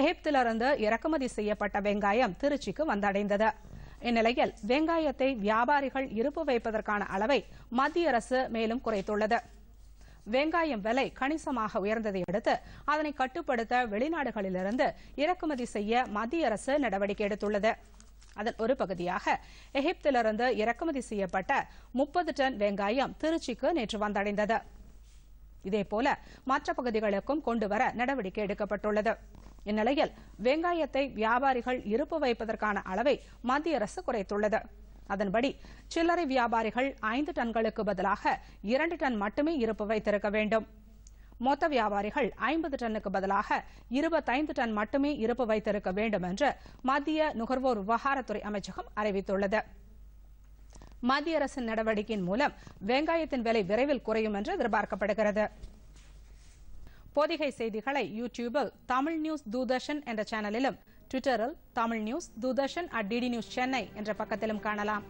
எகிப்திலிருந்து இறக்குமதி செய்யப்பட்ட வெங்காயம் திருச்சிக்கு வந்தடைந்தது இந்நிலையில் வெங்காயத்தை வியாபாரிகள் இருப்பு வைப்பதற்கான அளவை மத்திய அரசு மேலும் குறைத்துள்ளது வெங்காயம் விலை கணிசமாக உயர்ந்ததை அடுத்து அதனை கட்டுப்படுத்த வெளிநாடுகளிலிருந்து இறக்குமதி செய்ய மத்திய அரசு நடவடிக்கை எடுத்துள்ளது அதன் ஒரு பகுதியாக எகிப்திலிருந்து இறக்குமதி செய்யப்பட்ட முப்பது டன் வெங்காயம் திருச்சிக்கு நேற்று வந்தடைந்தது இதேபோல மற்ற பகுதிகளுக்கும் கொண்டுவர நடவடிக்கை எடுக்கப்பட்டுள்ளது இந்நிலையில் வெங்காயத்தை வியாபாரிகள் இருப்பு வைப்பதற்கான அளவை மத்திய அரசு குறைத்துள்ளது அதன்படி சில்லறை வியாபாரிகள் ஐந்து டன்களுக்கு பதிலாக இரண்டு டன் மட்டுமே இருப்பு வைத்திருக்க வேண்டும் மொத்த வியாபாரிகள் ஐம்பது டன்னுக்கு பதிலாக இருபத்தைந்து டன் மட்டுமே இருப்பு வைத்திருக்க வேண்டும் என்று மத்திய நுகர்வோர் விவகாரத்துறை அமைச்சகம் அறிவித்துள்ளது மத்திய அரசின் நடவடிக்கையின் மூலம் வெங்காயத்தின் விலை விரைவில் குறையும் என்று எதிர்பார்க்கப்படுகிறது பொதிகை செய்திகளை யூடியூபில் தமிழ் நியூஸ் தூதர்ஷன் என்ற சேனலிலும் ட்விட்டரில் Tamil news Doordarshan at DD news Chennai என்ற பக்கத்திலும் காணலாம்